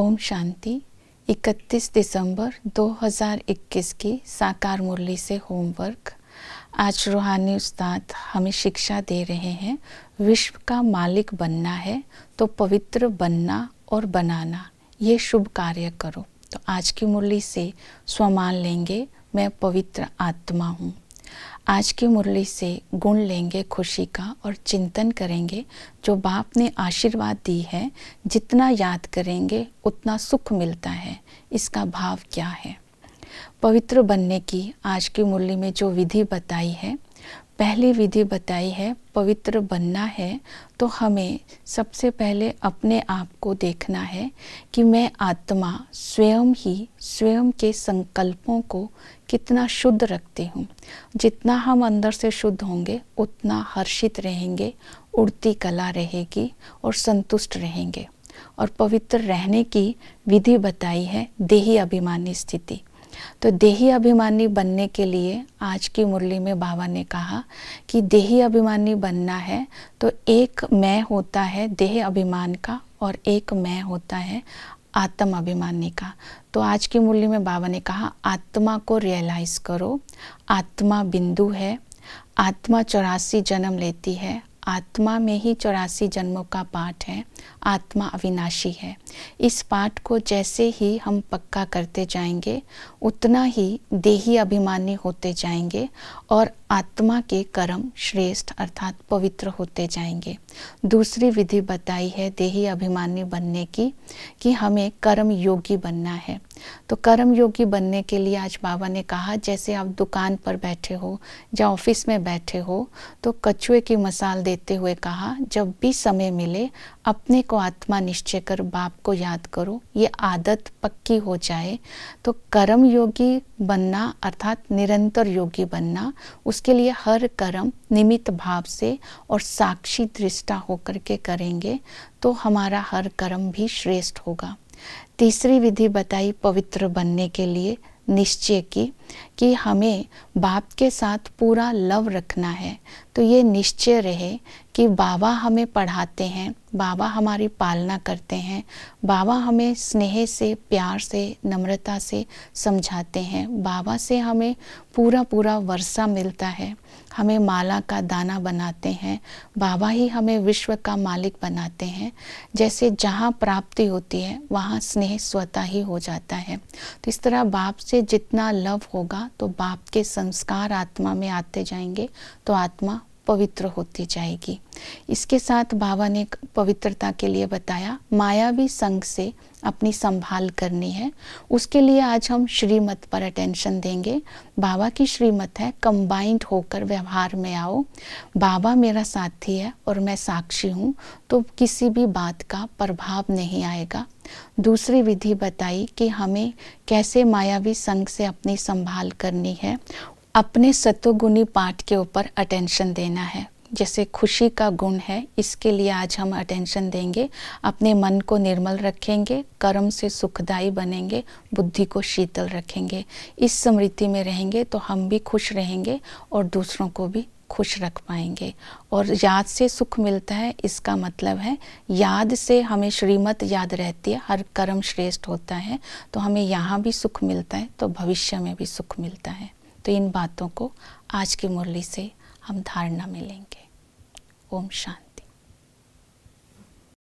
ओम शांति 31 दिसंबर 2021 की साकार मुरली से होमवर्क आज रूहानी उस्ताद हमें शिक्षा दे रहे हैं विश्व का मालिक बनना है तो पवित्र बनना और बनाना ये शुभ कार्य करो तो आज की मुरली से स्वमान लेंगे मैं पवित्र आत्मा हूँ आज की मुरली से गुण लेंगे खुशी का और चिंतन करेंगे जो बाप ने आशीर्वाद दी है जितना याद करेंगे उतना सुख मिलता है इसका भाव क्या है पवित्र बनने की आज की मुरली में जो विधि बताई है पहली विधि बताई है पवित्र बनना है तो हमें सबसे पहले अपने आप को देखना है कि मैं आत्मा स्वयं ही स्वयं के संकल्पों को कितना शुद्ध रखती हूँ जितना हम अंदर से शुद्ध होंगे उतना हर्षित रहेंगे उड़ती कला रहेगी और संतुष्ट रहेंगे और पवित्र रहने की विधि बताई है देही अभिमानी स्थिति तो देही अभिमानी बनने के लिए आज की मुरली में बाबा ने कहा कि देही अभिमानी बनना है तो एक मैं होता है देह अभिमान का और एक मैं होता है आत्म अभिमानी का तो आज की मुरली में बाबा ने कहा आत्मा को रियलाइज करो आत्मा बिंदु है आत्मा चौरासी जन्म लेती है आत्मा में ही चौरासी जन्मों का पाठ है आत्मा अविनाशी है इस पाठ को जैसे ही हम पक्का करते जाएंगे उतना ही देही अभिमानी होते जाएंगे और आत्मा के कर्म श्रेष्ठ अर्थात पवित्र होते जाएंगे दूसरी विधि बताई है देही अभिमानी बनने की कि हमें कर्म योगी बनना है तो कर्म योगी बनने के लिए आज बाबा ने कहा जैसे आप दुकान पर बैठे हो या ऑफिस में बैठे हो तो कछुए की मसाल देते हुए कहा जब भी समय मिले अपने को आत्मा निश्चय कर बाप को याद करो ये आदत पक्की हो जाए तो कर्म योगी बनना अर्थात निरंतर योगी बनना उसके लिए हर कर्म निमित भाव से और साक्षी दृष्टा होकर के करेंगे तो हमारा हर कर्म भी श्रेष्ठ होगा तीसरी विधि बताई पवित्र बनने के लिए निश्चय की कि हमें बाप के साथ पूरा लव रखना है तो ये निश्चय रहे कि बाबा हमें पढ़ाते हैं बाबा हमारी पालना करते हैं बाबा हमें स्नेह से प्यार से नम्रता से समझाते हैं बाबा से हमें पूरा पूरा वर्षा मिलता है हमें माला का दाना बनाते हैं बाबा ही हमें विश्व का मालिक बनाते हैं जैसे जहाँ प्राप्ति होती है वहाँ स्नेह स्वतः ही हो जाता है तो इस तरह बाप से जितना लव होगा तो बाप के संस्कार आत्मा में आते जाएंगे तो आत्मा पवित्र होती जाएगी इसके साथ बाबा ने पवित्रता के लिए बताया मायावी संघ से अपनी संभाल करनी है उसके लिए आज हम श्रीमत पर अटेंशन देंगे बाबा की श्रीमत है कंबाइंड होकर व्यवहार में आओ बाबा मेरा साथी है और मैं साक्षी हूँ तो किसी भी बात का प्रभाव नहीं आएगा दूसरी विधि बताई कि हमें कैसे मायावी संघ से अपनी संभाल करनी है अपने सतोगुणी पाठ के ऊपर अटेंशन देना है जैसे खुशी का गुण है इसके लिए आज हम अटेंशन देंगे अपने मन को निर्मल रखेंगे कर्म से सुखदायी बनेंगे बुद्धि को शीतल रखेंगे इस समृद्धि में रहेंगे तो हम भी खुश रहेंगे और दूसरों को भी खुश रख पाएंगे और याद से सुख मिलता है इसका मतलब है याद से हमें श्रीमत याद रहती है हर कर्म श्रेष्ठ होता है तो हमें यहाँ भी सुख मिलता है तो भविष्य में भी सुख मिलता है तो इन बातों को आज की मुरली से हम धारणा में लेंगे ओम शांति